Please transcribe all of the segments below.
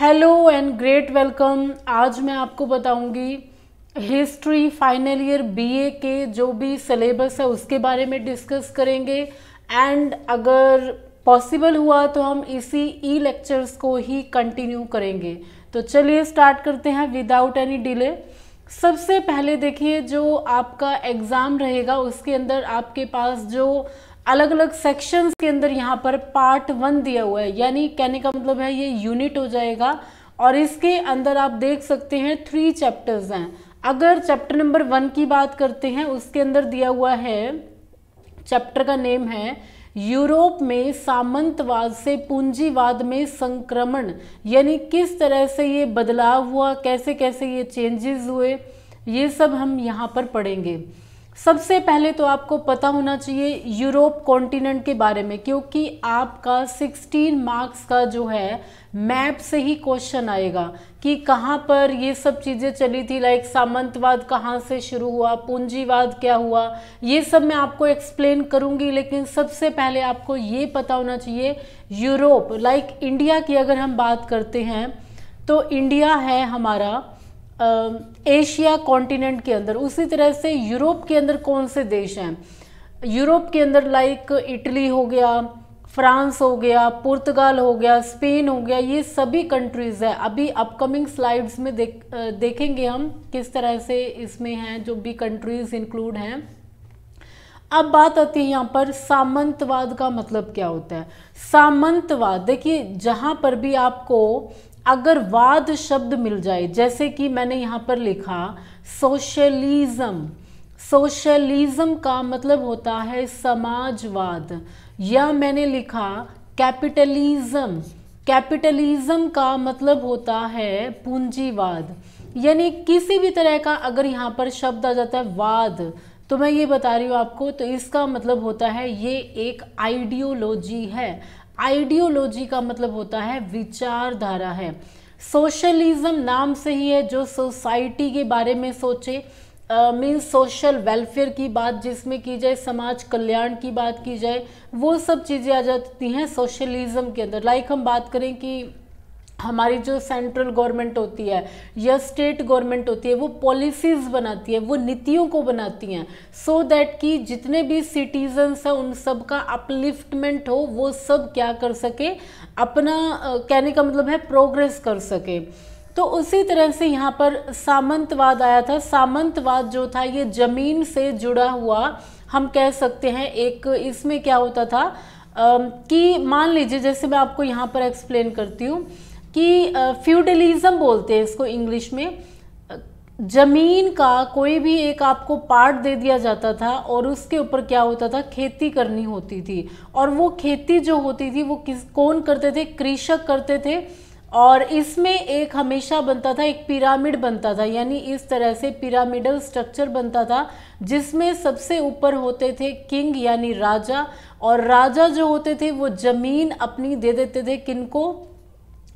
Hello and great welcome आज मैं आपको बताऊंगी हिस्ट्री फाइनल ईयर बीए के जो भी सिलेबस है उसके बारे में डिस्कस करेंगे एंड अगर पॉसिबल हुआ तो हम इसी ई लेक्चर्स को ही कंटिन्यू करेंगे तो चलिए स्टार्ट करते हैं विदाउट एनी डिले सबसे पहले देखिए जो आपका एग्ज़ाम रहेगा उसके अंदर आपके पास जो अलग अलग सेक्शंस के अंदर यहाँ पर पार्ट वन दिया हुआ है यानी कहने का मतलब है ये यूनिट हो जाएगा और इसके अंदर आप देख सकते हैं थ्री चैप्टर्स हैं अगर चैप्टर नंबर वन की बात करते हैं उसके अंदर दिया हुआ है चैप्टर का नेम है यूरोप में सामंतवाद से पूंजीवाद में संक्रमण यानी किस तरह से ये बदलाव हुआ कैसे कैसे ये चेंजेस हुए ये सब हम यहाँ पर पढ़ेंगे सबसे पहले तो आपको पता होना चाहिए यूरोप कॉन्टिनेंट के बारे में क्योंकि आपका 16 मार्क्स का जो है मैप से ही क्वेश्चन आएगा कि कहाँ पर ये सब चीज़ें चली थी लाइक सामंतवाद कहाँ से शुरू हुआ पूंजीवाद क्या हुआ ये सब मैं आपको एक्सप्लेन करूँगी लेकिन सबसे पहले आपको ये पता होना चाहिए यूरोप लाइक इंडिया की अगर हम बात करते हैं तो इंडिया है हमारा एशिया कॉन्टिनेंट के अंदर उसी तरह से यूरोप के अंदर कौन से देश हैं यूरोप के अंदर लाइक इटली हो गया फ्रांस हो गया पुर्तगाल हो गया स्पेन हो गया ये सभी कंट्रीज़ है अभी अपकमिंग स्लाइड्स में देख देखेंगे हम किस तरह से इसमें हैं जो भी कंट्रीज़ इंक्लूड हैं अब बात आती है यहाँ पर सामंतवाद का मतलब क्या होता है सामंतवाद देखिए जहाँ पर भी आपको अगर वाद शब्द मिल जाए जैसे कि मैंने यहाँ पर लिखा सोशलिज्म सोशलिज्म का मतलब होता है समाजवाद या मैंने लिखा कैपिटलिज्म कैपिटलिज्म का मतलब होता है पूंजीवाद यानी किसी भी तरह का अगर यहाँ पर शब्द आ जाता है वाद तो मैं ये बता रही हूँ आपको तो इसका मतलब होता है ये एक आइडियोलॉजी है आइडियोलॉजी का मतलब होता है विचारधारा है सोशलिज्म नाम से ही है जो सोसाइटी के बारे में सोचे मीन्स सोशल वेलफेयर की बात जिसमें की जाए समाज कल्याण की बात की जाए वो सब चीज़ें आ जाती हैं सोशलिज्म के अंदर लाइक हम बात करें कि हमारी जो सेंट्रल गवर्नमेंट होती है या स्टेट गवर्नमेंट होती है वो पॉलिसीज़ बनाती है वो नीतियों को बनाती हैं सो दैट कि जितने भी सिटीजन्स हैं उन सब का अपलिफ्टमेंट हो वो सब क्या कर सके अपना कहने का मतलब है प्रोग्रेस कर सके तो उसी तरह से यहाँ पर सामंतवाद आया था सामंतवाद जो था ये ज़मीन से जुड़ा हुआ हम कह सकते हैं एक इसमें क्या होता था कि मान लीजिए जैसे मैं आपको यहाँ पर एक्सप्लेन करती हूँ कि फ्यूडलिज़म बोलते हैं इसको इंग्लिश में ज़मीन का कोई भी एक आपको पार्ट दे दिया जाता था और उसके ऊपर क्या होता था खेती करनी होती थी और वो खेती जो होती थी वो किस कौन करते थे कृषक करते थे और इसमें एक हमेशा बनता था एक पिरामिड बनता था यानी इस तरह से पिरामिडल स्ट्रक्चर बनता था जिसमें सबसे ऊपर होते थे किंग यानी राजा और राजा जो होते थे वो ज़मीन अपनी दे देते थे किनको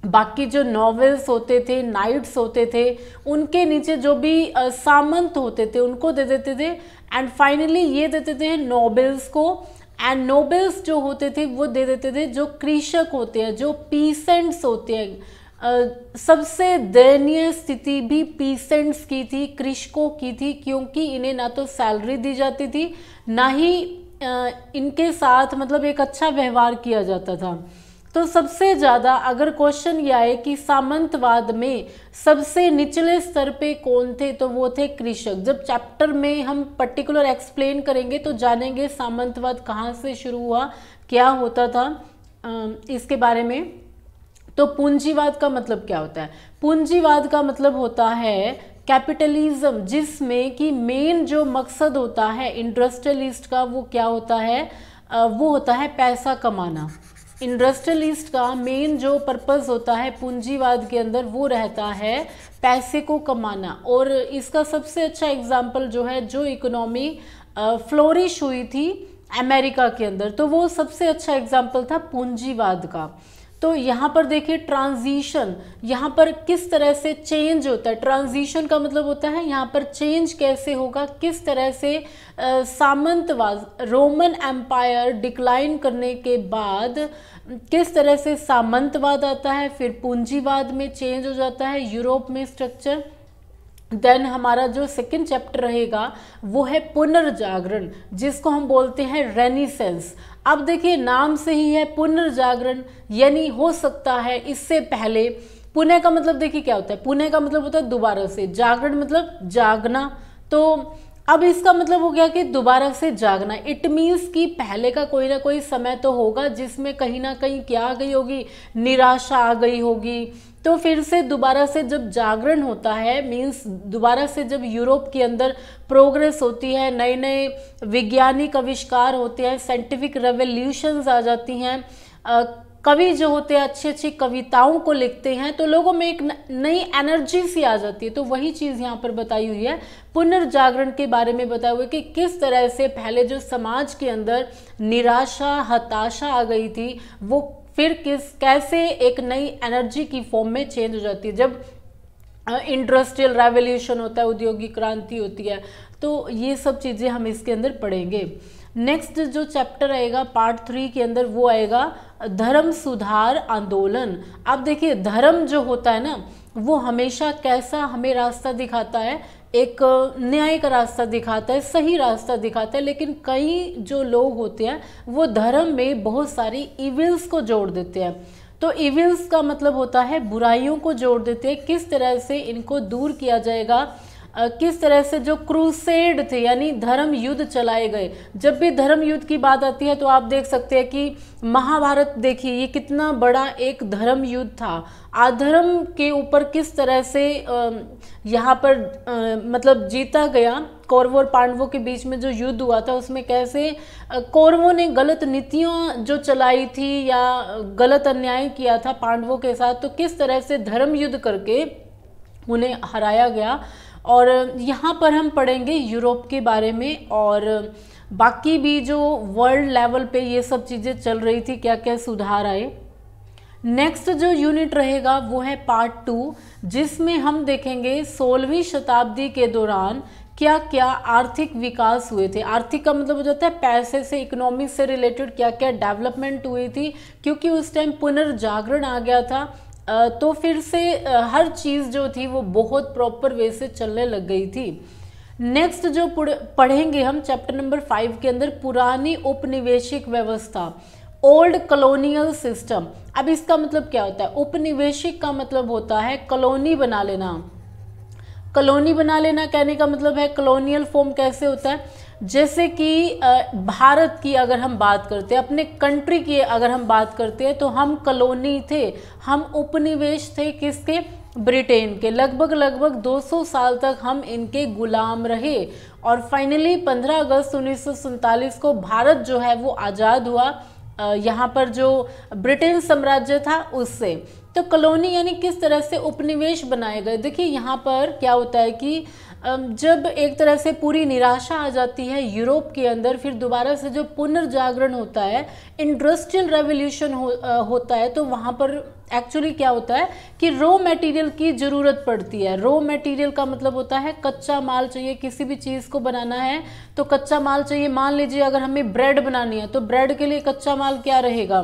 बाकी जो नॉवेल्स होते थे नाइट्स होते थे उनके नीचे जो भी सामंत होते थे उनको दे देते थे एंड फाइनली ये देते थे नॉबल्स को एंड नोबल्स जो होते थे वो दे देते थे जो कृषक होते हैं जो पीसेंट्स होते हैं सबसे दयनीय स्थिति भी पीसेंट्स की थी कृषकों की थी क्योंकि इन्हें ना तो सैलरी दी जाती थी ना ही इनके साथ मतलब एक अच्छा व्यवहार किया जाता था तो सबसे ज़्यादा अगर क्वेश्चन यह आए कि सामंतवाद में सबसे निचले स्तर पे कौन थे तो वो थे कृषक जब चैप्टर में हम पर्टिकुलर एक्सप्लेन करेंगे तो जानेंगे सामंतवाद कहाँ से शुरू हुआ क्या होता था इसके बारे में तो पूंजीवाद का मतलब क्या होता है पूंजीवाद का मतलब होता है कैपिटलिज्म जिसमें कि मेन जो मकसद होता है इंडस्ट्रियलिस्ट का वो क्या होता है वो होता है पैसा कमाना इंडस्ट्रियलिस्ट का मेन जो पर्पज़ होता है पूंजीवाद के अंदर वो रहता है पैसे को कमाना और इसका सबसे अच्छा एग्जाम्पल जो है जो इकोनॉमी फ्लोरिश हुई थी अमेरिका के अंदर तो वो सबसे अच्छा एग्जाम्पल था पूंजीवाद का तो यहाँ पर देखिए ट्रांजिशन यहाँ पर किस तरह से चेंज होता है ट्रांजिशन का मतलब होता है यहाँ पर चेंज कैसे होगा किस तरह से आ, सामंतवाद रोमन एम्पायर डिक्लाइन करने के बाद किस तरह से सामंतवाद आता है फिर पूंजीवाद में चेंज हो जाता है यूरोप में स्ट्रक्चर देन हमारा जो सेकेंड चैप्टर रहेगा वो है पुनर्जागरण जिसको हम बोलते हैं रेनिसेंस अब देखिए नाम से ही है पुनर्जागरण यानी हो सकता है इससे पहले पुणे का मतलब देखिए क्या होता है पुणे का मतलब होता है दोबारा से जागरण मतलब जागना तो अब इसका मतलब हो गया कि दोबारा से जागना इट मीन्स कि पहले का कोई ना कोई समय तो होगा जिसमें कहीं ना कहीं क्या आ गई होगी निराशा आ गई होगी तो फिर से दोबारा से जब जागरण होता है मीन्स दोबारा से जब यूरोप के अंदर प्रोग्रेस होती है नए नए वैज्ञानिक आविष्कार होते हैं साइंटिफिक रेवोल्यूशंस आ जाती हैं कवि जो होते हैं अच्छी अच्छी कविताओं को लिखते हैं तो लोगों में एक नई एनर्जी सी आ जाती है तो वही चीज़ यहाँ पर बताई हुई है पुनर्जागरण के बारे में बताया हुआ है कि किस तरह से पहले जो समाज के अंदर निराशा हताशा आ गई थी वो फिर किस कैसे एक नई एनर्जी की फॉर्म में चेंज हो जाती है जब इंडस्ट्रियल रेवोल्यूशन होता है औद्योगिक क्रांति होती है तो ये सब चीज़ें हम इसके अंदर पढ़ेंगे नेक्स्ट जो चैप्टर आएगा पार्ट थ्री के अंदर वो आएगा धर्म सुधार आंदोलन आप देखिए धर्म जो होता है ना वो हमेशा कैसा हमें रास्ता दिखाता है एक न्याय का रास्ता दिखाता है सही रास्ता दिखाता है लेकिन कई जो लोग होते हैं वो धर्म में बहुत सारी इविल्स को जोड़ देते हैं तो इविल्स का मतलब होता है बुराइयों को जोड़ देते हैं किस तरह से इनको दूर किया जाएगा किस तरह से जो क्रूसेड थे यानी धर्म युद्ध चलाए गए जब भी धर्म युद्ध की बात आती है तो आप देख सकते हैं कि महाभारत देखिए ये कितना बड़ा एक धर्म युद्ध था आधर्म के ऊपर किस तरह से यहाँ पर मतलब जीता गया कौरवों और पांडवों के बीच में जो युद्ध हुआ था उसमें कैसे कौरवों ने गलत नीतियों जो चलाई थी या गलत अन्याय किया था पांडवों के साथ तो किस तरह से धर्म युद्ध करके उन्हें हराया गया और यहाँ पर हम पढ़ेंगे यूरोप के बारे में और बाकी भी जो वर्ल्ड लेवल पे ये सब चीज़ें चल रही थी क्या क्या सुधार आए नेक्स्ट जो यूनिट रहेगा वो है पार्ट टू जिसमें हम देखेंगे सोलहवीं शताब्दी के दौरान क्या क्या आर्थिक विकास हुए थे आर्थिक का मतलब हो जाता है पैसे से इकोनॉमिक से रिलेटेड क्या क्या डेवलपमेंट हुई थी क्योंकि उस टाइम पुनर्जागरण आ गया था तो फिर से हर चीज़ जो थी वो बहुत प्रॉपर वे से चलने लग गई थी नेक्स्ट जो पढ़ेंगे हम चैप्टर नंबर फाइव के अंदर पुरानी उपनिवेशिक व्यवस्था ओल्ड कलोनियल सिस्टम अब इसका मतलब क्या होता है उपनिवेशिक का मतलब होता है कलोनी बना लेना कलोनी बना लेना कहने का मतलब है कलोनियल फॉर्म कैसे होता है जैसे कि भारत की अगर हम बात करते हैं अपने कंट्री की अगर हम बात करते हैं तो हम कलोनी थे हम उपनिवेश थे किसके ब्रिटेन के लगभग लगभग 200 साल तक हम इनके गुलाम रहे और फाइनली 15 अगस्त उन्नीस को भारत जो है वो आज़ाद हुआ यहाँ पर जो ब्रिटेन साम्राज्य था उससे तो कलोनी यानी किस तरह से उपनिवेश बनाए गए देखिए यहाँ पर क्या होता है कि जब एक तरह से पूरी निराशा आ जाती है यूरोप के अंदर फिर दोबारा से जो पुनर्जागरण होता है इंडस्ट्रियल रेवोल्यूशन हो, होता है तो वहाँ पर एक्चुअली क्या होता है कि रो मटेरियल की ज़रूरत पड़ती है रो मटेरियल का मतलब होता है कच्चा माल चाहिए किसी भी चीज़ को बनाना है तो कच्चा माल चाहिए मान लीजिए अगर हमें ब्रेड बनानी है तो ब्रेड के लिए कच्चा माल क्या रहेगा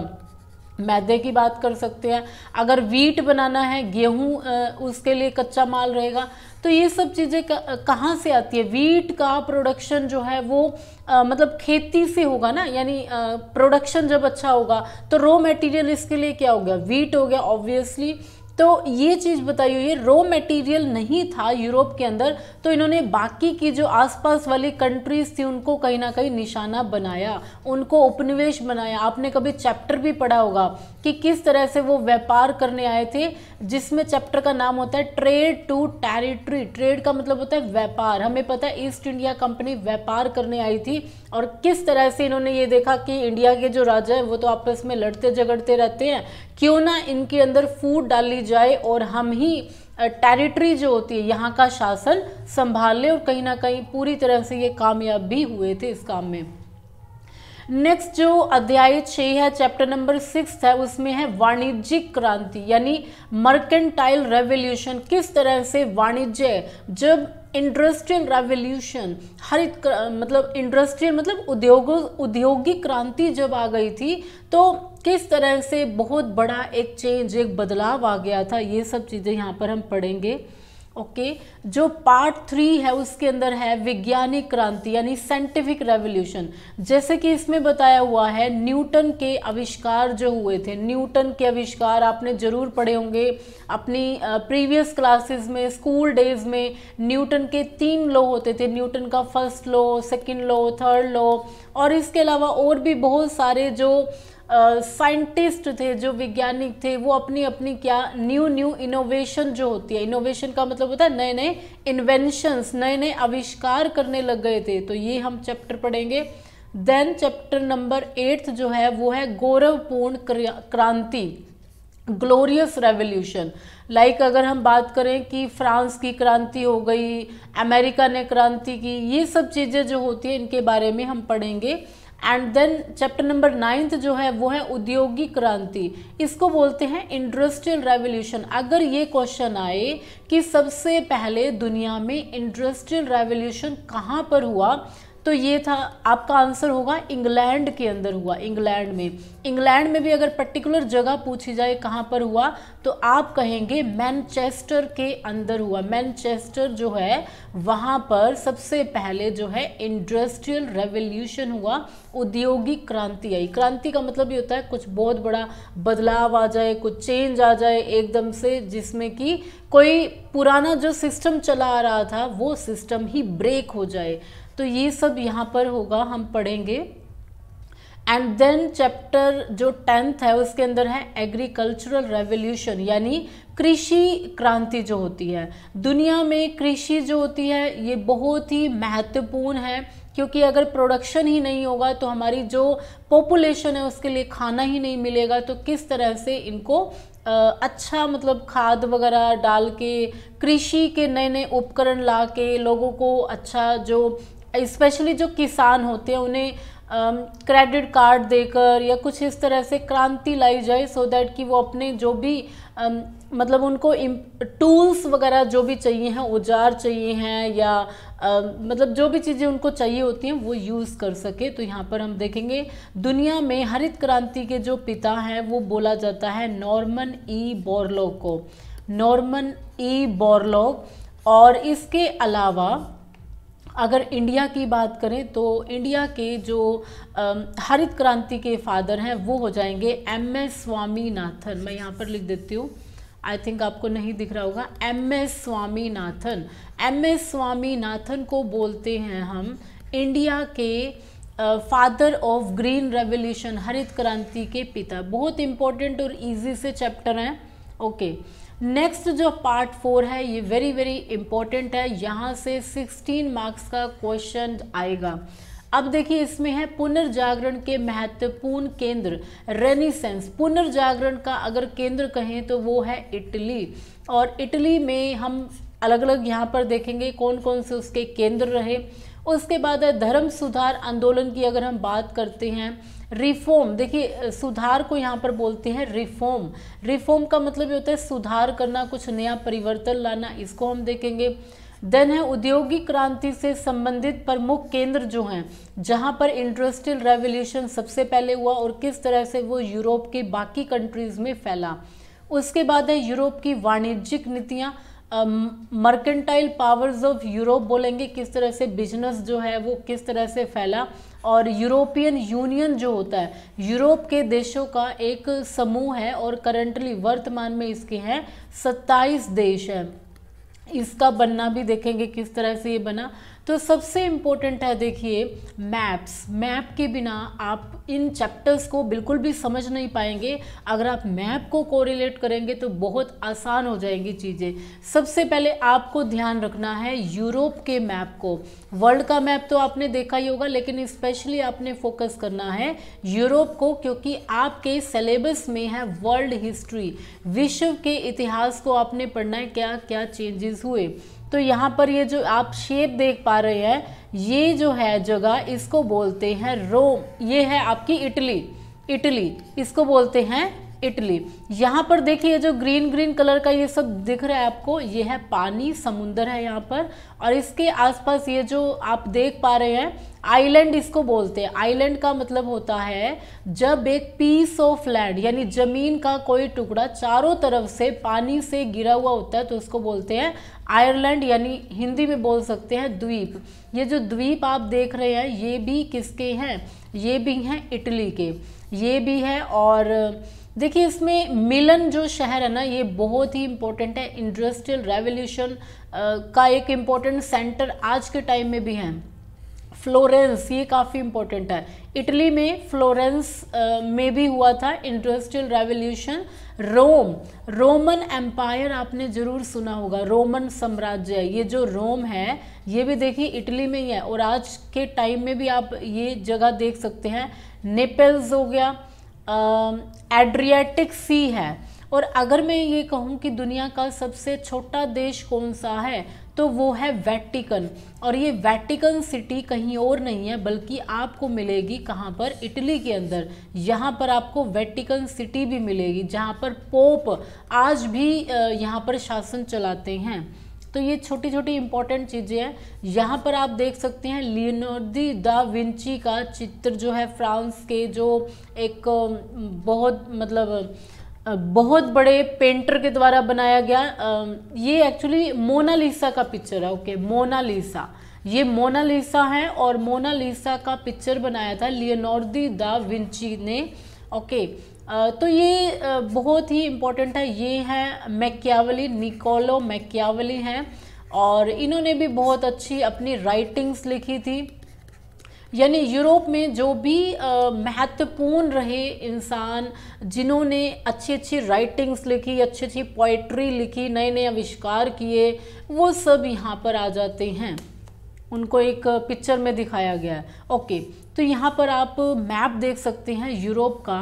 मैदे की बात कर सकते हैं अगर वीट बनाना है गेहूँ उसके लिए कच्चा माल रहेगा तो ये सब चीज़ें कहाँ से आती है वीट का प्रोडक्शन जो है वो आ, मतलब खेती से होगा ना यानी प्रोडक्शन जब अच्छा होगा तो रॉ मटेरियल इसके लिए क्या हो गया वीट हो गया ऑब्वियसली तो ये चीज़ बताइए ये रॉ मटेरियल नहीं था यूरोप के अंदर तो इन्होंने बाकी की जो आसपास वाली कंट्रीज थी उनको कहीं ना कहीं निशाना बनाया उनको उपनिवेश बनाया आपने कभी चैप्टर भी पढ़ा होगा कि किस तरह से वो व्यापार करने आए थे जिसमें चैप्टर का नाम होता है ट्रेड टू टेरिटरी ट्रेड का मतलब होता है व्यापार हमें पता है ईस्ट इंडिया कंपनी व्यापार करने आई थी और किस तरह से इन्होंने ये देखा कि इंडिया के जो राजा हैं वो तो आपस में लड़ते झगड़ते रहते हैं क्यों ना इनके अंदर फूड डाल ली जाए और हम ही टेरिटरी जो होती है यहाँ का शासन संभाल लें और कहीं ना कहीं पूरी तरह से ये कामयाब भी हुए थे इस काम में नेक्स्ट जो अध्याय छः है चैप्टर नंबर सिक्स है उसमें है वाणिज्यिक क्रांति यानी मर्केंटाइल रेवोल्यूशन किस तरह से वाणिज्य जब इंडस्ट्रियल रेवोल्यूशन हरित मतलब इंडस्ट्रियल मतलब उद्योग उद्योगिक क्रांति जब आ गई थी तो किस तरह से बहुत बड़ा एक चेंज एक बदलाव आ गया था ये सब चीज़ें यहाँ पर हम पढ़ेंगे ओके जो पार्ट थ्री है उसके अंदर है वैज्ञानिक क्रांति यानी साइंटिफिक रेवोल्यूशन जैसे कि इसमें बताया हुआ है न्यूटन के आविष्कार जो हुए थे न्यूटन के आविष्कार आपने ज़रूर पढ़े होंगे अपनी प्रीवियस क्लासेस में स्कूल डेज में न्यूटन के तीन लॉ होते थे न्यूटन का first law second law third law और इसके अलावा और भी बहुत सारे जो साइंटिस्ट थे जो वैज्ञानिक थे वो अपनी अपनी क्या न्यू न्यू इनोवेशन जो होती है इनोवेशन का मतलब होता है नए नए इन्वेंशंस नए नए आविष्कार करने लग गए थे तो ये हम चैप्टर पढ़ेंगे देन चैप्टर नंबर एट्थ जो है वो है गौरवपूर्ण क्रांति ग्लोरियस रेवोल्यूशन लाइक अगर हम बात करें कि फ्रांस की क्रांति हो गई अमेरिका ने क्रांति की ये सब चीज़ें जो होती है इनके बारे में हम पढ़ेंगे and then chapter number ninth जो है वो है उद्योगिक क्रांति इसको बोलते हैं इंडस्ट्रियल रेवोल्यूशन अगर ये क्वेश्चन आए कि सबसे पहले दुनिया में इंडस्ट्रियल रेवोल्यूशन कहाँ पर हुआ तो ये था आपका आंसर होगा इंग्लैंड के अंदर हुआ इंग्लैंड में इंग्लैंड में भी अगर पर्टिकुलर जगह पूछी जाए कहाँ पर हुआ तो आप कहेंगे मैनचेस्टर के अंदर हुआ मैनचेस्टर जो है वहाँ पर सबसे पहले जो है इंडस्ट्रियल रेवोल्यूशन हुआ औद्योगिक क्रांति आई क्रांति का मतलब ये होता है कुछ बहुत बड़ा बदलाव आ जाए कुछ चेंज आ जाए एकदम से जिसमें कि कोई पुराना जो सिस्टम चला आ रहा था वो सिस्टम ही ब्रेक हो जाए तो ये सब यहाँ पर होगा हम पढ़ेंगे एंड देन चैप्टर जो टेंथ है उसके अंदर है एग्रीकल्चरल रेवोल्यूशन यानी कृषि क्रांति जो होती है दुनिया में कृषि जो होती है ये बहुत ही महत्वपूर्ण है क्योंकि अगर प्रोडक्शन ही नहीं होगा तो हमारी जो पॉपुलेशन है उसके लिए खाना ही नहीं मिलेगा तो किस तरह से इनको अच्छा मतलब खाद वगैरह डाल के कृषि के नए नए उपकरण ला के लोगों को अच्छा जो स्पेशली जो किसान होते हैं उन्हें क्रेडिट कार्ड देकर या कुछ इस तरह से क्रांति लाई जाए सो so दैट कि वो अपने जो भी um, मतलब उनको टूल्स वगैरह जो भी चाहिए हैं औजार चाहिए हैं या आ, मतलब जो भी चीज़ें उनको चाहिए होती हैं वो यूज़ कर सके तो यहाँ पर हम देखेंगे दुनिया में हरित क्रांति के जो पिता हैं वो बोला जाता है नॉर्मन ई बोरलॉक को नॉर्मन ई बोरलॉक और इसके अलावा अगर इंडिया की बात करें तो इंडिया के जो हरित क्रांति के फादर हैं वो हो जाएंगे एम एस स्वामीनाथन मैं यहाँ पर लिख देती हूँ आई थिंक आपको नहीं दिख रहा होगा M S Swaminathan M S Swaminathan को बोलते हैं हम इंडिया के फादर ऑफ ग्रीन रेवोल्यूशन हरित क्रांति के पिता बहुत इंपॉर्टेंट और इजी से चैप्टर हैं ओके okay. नेक्स्ट जो पार्ट फोर है ये वेरी वेरी इंपॉर्टेंट है यहाँ से 16 मार्क्स का क्वेश्चन आएगा अब देखिए इसमें है पुनर्जागरण के महत्वपूर्ण केंद्र रेनिसेंस पुनर्जागरण का अगर केंद्र कहें तो वो है इटली और इटली में हम अलग अलग यहाँ पर देखेंगे कौन कौन से उसके केंद्र रहे उसके बाद धर्म सुधार आंदोलन की अगर हम बात करते हैं रिफॉर्म देखिए सुधार को यहाँ पर बोलते हैं रिफॉर्म रिफॉर्म का मतलब ये होता है सुधार करना कुछ नया परिवर्तन लाना इसको हम देखेंगे देन है औद्योगिक क्रांति से संबंधित प्रमुख केंद्र जो हैं जहाँ पर इंडस्ट्रियल रेवोल्यूशन सबसे पहले हुआ और किस तरह से वो यूरोप के बाकी कंट्रीज़ में फैला उसके बाद है यूरोप की वाणिज्यिक नीतियाँ मर्केंटाइल पावर्स ऑफ यूरोप बोलेंगे किस तरह से बिजनेस जो है वो किस तरह से फैला और यूरोपियन यूनियन जो होता है यूरोप के देशों का एक समूह है और करंटली वर्तमान में इसके हैं सत्ताईस देश हैं इसका बनना भी देखेंगे किस तरह से ये बना तो सबसे इम्पोर्टेंट है देखिए मैप्स मैप के बिना आप इन चैप्टर्स को बिल्कुल भी समझ नहीं पाएंगे अगर आप मैप को कोरिलेट करेंगे तो बहुत आसान हो जाएंगी चीज़ें सबसे पहले आपको ध्यान रखना है यूरोप के मैप को वर्ल्ड का मैप तो आपने देखा ही होगा लेकिन स्पेशली आपने फोकस करना है यूरोप को क्योंकि आपके सिलेबस में है वर्ल्ड हिस्ट्री विश्व के इतिहास को आपने पढ़ना है क्या क्या चेंजेस हुए तो यहाँ पर ये जो आप शेप देख पा रहे हैं ये जो है जगह इसको बोलते हैं रोम ये है आपकी इटली इटली इसको बोलते हैं इटली यहाँ पर देखिए जो ग्रीन ग्रीन कलर का ये सब दिख रहा है आपको ये है पानी समुंदर है यहाँ पर और इसके आसपास ये जो आप देख पा रहे हैं आइलैंड इसको बोलते हैं आइलैंड का मतलब होता है जब एक पीस ऑफ लैंड यानी ज़मीन का कोई टुकड़ा चारों तरफ से पानी से गिरा हुआ होता है तो उसको बोलते हैं आयरलैंड यानी हिंदी में बोल सकते हैं द्वीप ये जो द्वीप आप देख रहे हैं ये भी किसके हैं ये भी हैं इटली के ये भी है और देखिए इसमें मिलन जो शहर है ना ये बहुत ही इम्पोर्टेंट है इंडस्ट्रियल रेवोल्यूशन का एक इम्पोर्टेंट सेंटर आज के टाइम में भी है फ्लोरेंस ये काफ़ी इम्पोर्टेंट है इटली में फ्लोरेंस में भी हुआ था industrial revolution Rome Roman empire आपने ज़रूर सुना होगा रोमन साम्राज्य ये जो रोम है ये भी देखिए इटली में ही है और आज के टाइम में भी आप ये जगह देख सकते हैं नेपल्स हो गया एड्रियाटिक सी है और अगर मैं ये कहूँ कि दुनिया का सबसे छोटा देश कौन सा है तो वो है वैटिकन और ये वैटिकन सिटी कहीं और नहीं है बल्कि आपको मिलेगी कहाँ पर इटली के अंदर यहाँ पर आपको वैटिकन सिटी भी मिलेगी जहाँ पर पोप आज भी यहाँ पर शासन चलाते हैं तो ये छोटी छोटी इंपॉर्टेंट चीज़ें हैं यहाँ पर आप देख सकते हैं लियोनार्डी दा विंची का चित्र जो है फ्रांस के जो एक बहुत मतलब बहुत बड़े पेंटर के द्वारा बनाया गया ये एक्चुअली मोनालिसा का पिक्चर है ओके मोनालिसा ये मोनालिसा है और मोनालिसा का पिक्चर बनाया था लियोनार्डी दा विंची ने ओके तो ये बहुत ही इम्पोर्टेंट है ये हैं मैक्यावली निकोलो मैक्यावली हैं और इन्होंने भी बहुत अच्छी अपनी राइटिंग्स लिखी थी यानी यूरोप में जो भी महत्वपूर्ण रहे इंसान जिन्होंने अच्छी अच्छी राइटिंग्स लिखी अच्छी अच्छी पोइट्री लिखी नए नए आविष्कार किए वो सब यहाँ पर आ जाते हैं उनको एक पिक्चर में दिखाया गया है ओके तो यहाँ पर आप मैप देख सकते हैं यूरोप का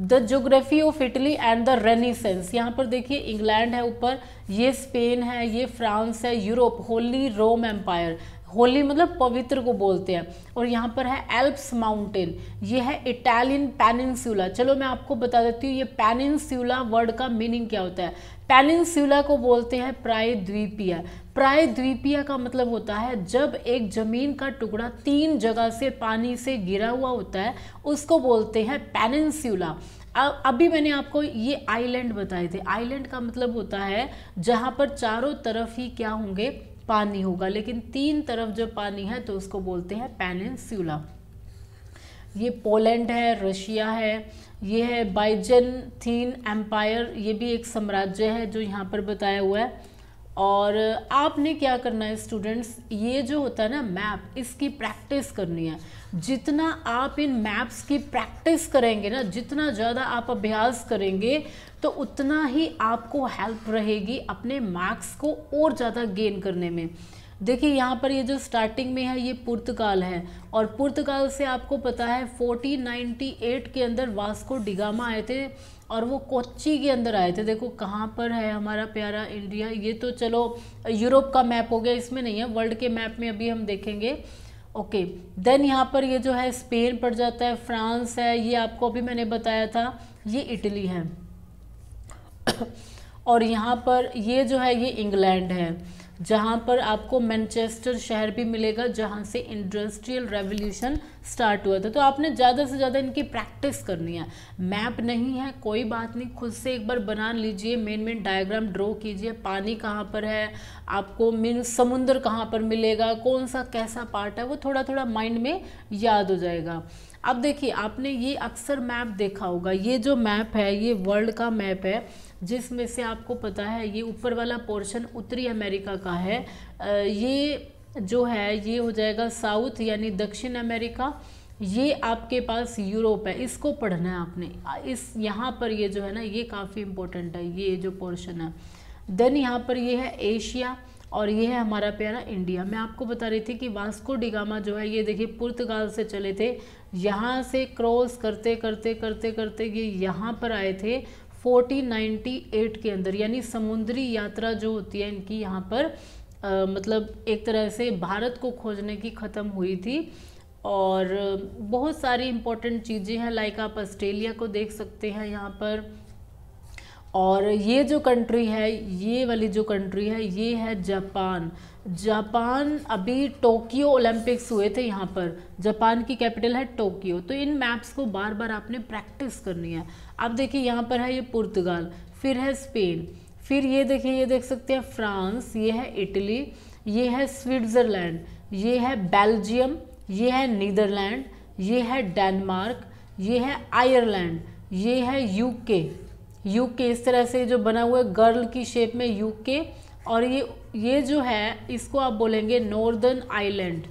the geography of Italy and the renaissance यहाँ पर देखिए इंग्लैंड है ऊपर ये स्पेन है ये फ्रांस है Europe holy Rome empire holy मतलब पवित्र को बोलते हैं और यहाँ पर है एल्प्स माउंटेन ये है इटालियन पेनिनसुला चलो मैं आपको बता देती हूँ ये पेनिनसुला वर्ड का मीनिंग क्या होता है पेनिनसुला को बोलते हैं प्रायद्वीपीय प्रायद्वीपीय का मतलब होता है जब एक जमीन का टुकड़ा तीन जगह से पानी से गिरा हुआ होता है उसको बोलते हैं पेनिनसुला अब अभी मैंने आपको ये आइलैंड बताए थे आइलैंड का मतलब होता है जहाँ पर चारों तरफ ही क्या होंगे पानी होगा लेकिन तीन तरफ जो पानी है तो उसको बोलते हैं पेनिनसुला ये पोलैंड है रशिया है ये है बाइजन थीन एम्पायर ये भी एक साम्राज्य है जो यहाँ पर बताया हुआ है और आपने क्या करना है स्टूडेंट्स ये जो होता है ना मैप इसकी प्रैक्टिस करनी है जितना आप इन मैप्स की प्रैक्टिस करेंगे ना जितना ज़्यादा आप अभ्यास करेंगे तो उतना ही आपको हेल्प रहेगी अपने मार्क्स को और ज़्यादा गेन करने में देखिए यहाँ पर ये जो स्टार्टिंग में है ये पुर्तगाल है और पुर्तगाल से आपको पता है 1498 के अंदर वास्को डिगामा आए थे और वो कोच्ची के अंदर आए थे देखो कहाँ पर है हमारा प्यारा इंडिया ये तो चलो यूरोप का मैप हो गया इसमें नहीं है वर्ल्ड के मैप में अभी हम देखेंगे ओके देन यहाँ पर ये जो है स्पेन पड़ जाता है फ्रांस है ये आपको अभी मैंने बताया था ये इटली है और यहाँ पर ये जो है ये इंग्लैंड है जहाँ पर आपको मैनचेस्टर शहर भी मिलेगा जहाँ से इंडस्ट्रियल रेवोल्यूशन स्टार्ट हुआ था तो आपने ज़्यादा से ज़्यादा इनकी प्रैक्टिस करनी है मैप नहीं है कोई बात नहीं खुद से एक बार बना लीजिए मेन मेन डायग्राम ड्रॉ कीजिए पानी कहाँ पर है आपको मीन समुंदर कहाँ पर मिलेगा कौन सा कैसा पार्ट है वो थोड़ा थोड़ा माइंड में याद हो जाएगा अब देखिए आपने ये अक्सर मैप देखा होगा ये जो मैप है ये वर्ल्ड का मैप है जिसमें से आपको पता है ये ऊपर वाला पोर्शन उत्तरी अमेरिका का है ये जो है ये हो जाएगा साउथ यानी दक्षिण अमेरिका ये आपके पास यूरोप है इसको पढ़ना है आपने इस यहाँ पर ये जो है ना ये काफ़ी इम्पोर्टेंट है ये जो पोर्शन है देन यहाँ पर ये है एशिया और ये है हमारा प्यारा इंडिया मैं आपको बता रही थी कि वास्को डिगामा जो है ये देखिए पुर्तगाल से चले थे यहाँ से क्रॉस करते करते करते करते ये यहाँ पर आए थे 1498 के अंदर यानी समुद्री यात्रा जो होती है इनकी यहाँ पर आ, मतलब एक तरह से भारत को खोजने की ख़त्म हुई थी और बहुत सारी इम्पोर्टेंट चीज़ें हैं लाइक आप ऑस्ट्रेलिया को देख सकते हैं यहाँ पर और ये जो कंट्री है ये वाली जो कंट्री है ये है जापान जापान अभी टोक्यो ओलंपिक्स हुए थे यहाँ पर जापान की कैपिटल है टोक्यो तो इन मैप्स को बार बार आपने प्रैक्टिस करनी है आप देखिए यहाँ पर है ये पुर्तगाल फिर है स्पेन फिर ये देखिए ये देख सकते हैं फ्रांस ये है इटली ये है स्विट्ज़रलैंड ये है बेल्जियम ये है नीदरलैंड ये है डेनमार्क ये है आयरलैंड ये है यूके यू के इस तरह से जो बना हुआ है गर्ल की शेप में यू के और ये ये जो है इसको आप बोलेंगे नॉर्दर्न आइलैंड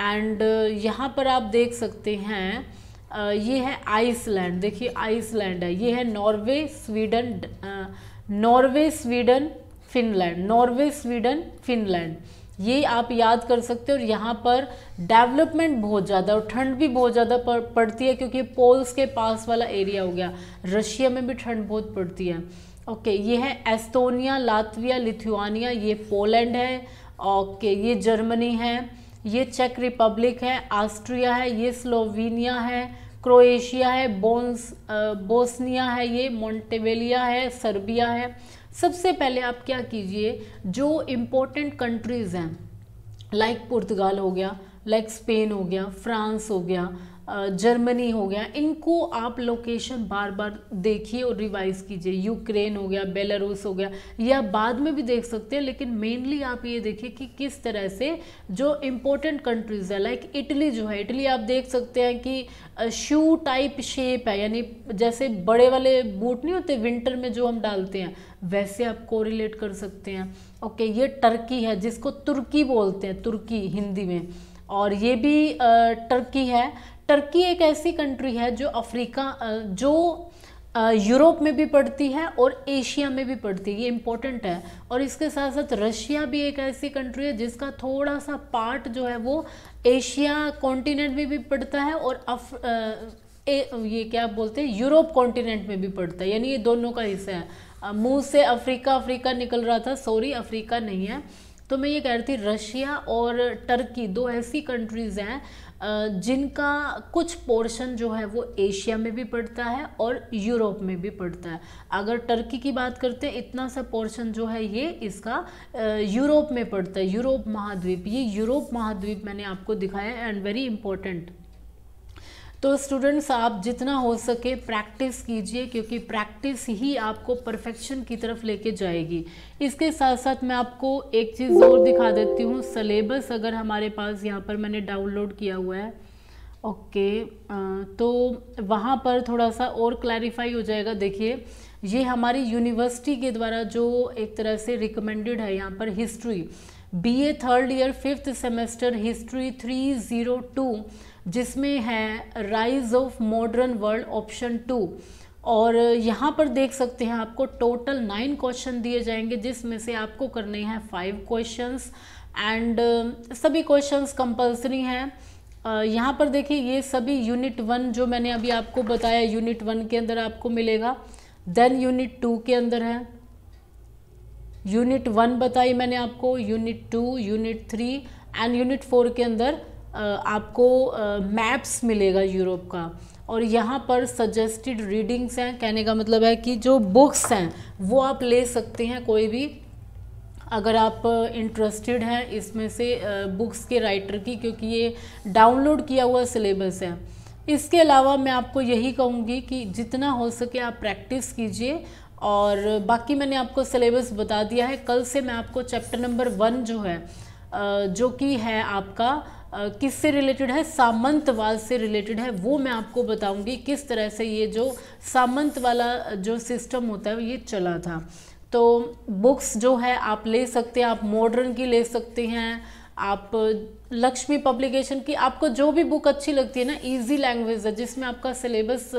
एंड यहाँ पर आप देख सकते हैं uh, ये है आइसलैंड देखिए आइसलैंड है ये है Norway Sweden Norway Sweden Finland Norway Sweden Finland ये आप याद कर सकते हो और यहाँ पर डेवलपमेंट बहुत ज़्यादा और ठंड भी बहुत ज़्यादा पड़ती है क्योंकि पोल्स के पास वाला एरिया हो गया रशिया में भी ठंड बहुत पड़ती है ओके ये है एस्तोनिया लातविया लिथुआनिया ये पोलैंड है ओके ये जर्मनी है ये चेक रिपब्लिक है ऑस्ट्रिया है ये स्लोवेनिया है क्रोएशिया है बोन्स बोस्निया है ये मोन्टेवेलिया है सर्बिया है सबसे पहले आप क्या कीजिए जो इम्पोर्टेंट कंट्रीज़ हैं लाइक पुर्तगाल हो गया लाइक स्पेन हो गया फ्रांस हो गया जर्मनी हो गया इनको आप लोकेशन बार बार देखिए और रिवाइज कीजिए यूक्रेन हो गया बेलारूस हो गया या बाद में भी देख सकते हैं लेकिन मेनली आप ये देखिए कि किस तरह से जो इम्पोर्टेंट कंट्रीज़ है लाइक इटली जो है इटली आप देख सकते हैं कि शू टाइप शेप है यानी जैसे बड़े वाले बूट नहीं होते विंटर में जो हम डालते हैं वैसे आप कोरिलेट कर सकते हैं ओके ये टर्की है जिसको तुर्की बोलते हैं तुर्की हिंदी में और ये भी टर्की है टर्की एक ऐसी कंट्री है जो अफ्रीका जो यूरोप में भी पड़ती है और एशिया में भी पड़ती है ये इम्पोर्टेंट है और इसके साथ साथ रशिया भी एक ऐसी कंट्री है जिसका थोड़ा सा पार्ट जो है वो एशिया कॉन्टिनेंट में भी पड़ता है और अफ, ए, ये क्या बोलते हैं यूरोप कॉन्टिनेंट में भी पड़ता है यानी ये दोनों का हिस्सा है मुंह से अफ्रीका अफ्रीका निकल रहा था सॉरी अफ्रीका नहीं है तो मैं ये कह रही थी रशिया और टर्की दो ऐसी कंट्रीज़ हैं जिनका कुछ पोर्शन जो है वो एशिया में भी पड़ता है और यूरोप में भी पड़ता है अगर टर्की की बात करते हैं इतना सा पोर्शन जो है ये इसका यूरोप में पड़ता है यूरोप महाद्वीप ये यूरोप महाद्वीप मैंने आपको दिखाया एंड वेरी इंपॉर्टेंट तो स्टूडेंट्स आप जितना हो सके प्रैक्टिस कीजिए क्योंकि प्रैक्टिस ही आपको परफेक्शन की तरफ लेके जाएगी इसके साथ साथ मैं आपको एक चीज़ और दिखा देती हूँ सलेबस अगर हमारे पास यहाँ पर मैंने डाउनलोड किया हुआ है ओके तो वहाँ पर थोड़ा सा और क्लैरिफाई हो जाएगा देखिए ये हमारी यूनिवर्सिटी के द्वारा जो एक तरह से रिकमेंडेड है यहाँ पर history B A third year fifth semester history three zero two जिसमें है rise of modern world option two और यहाँ पर देख सकते हैं आपको टोटल नाइन क्वेश्चन दिए जाएंगे जिसमें से आपको करने हैं फाइव क्वेश्चंस एंड सभी क्वेश्चंस कंपलसरी हैं uh, यहाँ पर देखिए ये सभी यूनिट वन जो मैंने अभी आपको बताया यूनिट वन के अंदर आपको मिलेगा देन यूनिट टू के अंदर है यूनिट वन बताई मैंने आपको unit two unit three and unit four के अंदर आपको मैप्स मिलेगा यूरोप का और यहाँ पर सजेस्टेड रीडिंग्स हैं कहने का मतलब है कि जो बुक्स हैं वो आप ले सकते हैं कोई भी अगर आप इंटरेस्टेड हैं इसमें से बुक्स के राइटर की क्योंकि ये डाउनलोड किया हुआ सिलेबस है इसके अलावा मैं आपको यही कहूँगी कि जितना हो सके आप प्रैक्टिस कीजिए और बाकी मैंने आपको सिलेबस बता दिया है कल से मैं आपको चैप्टर नंबर वन जो है जो कि है आपका किस से रिलेटेड है सामंतवाद से रिलेटेड है वो मैं आपको बताऊंगी किस तरह से ये जो सामंत वाला जो सिस्टम होता है ये चला था तो बुक्स जो है आप ले सकते हैं आप मॉडर्न की ले सकते हैं आप लक्ष्मी पब्लिकेशन की आपको जो भी बुक अच्छी लगती है ना इजी लैंग्वेज है जिसमें आपका सिलेबस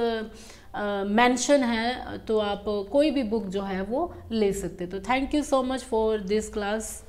मेंशन है तो आप कोई भी बुक जो है वो ले सकते तो thank you so much for this class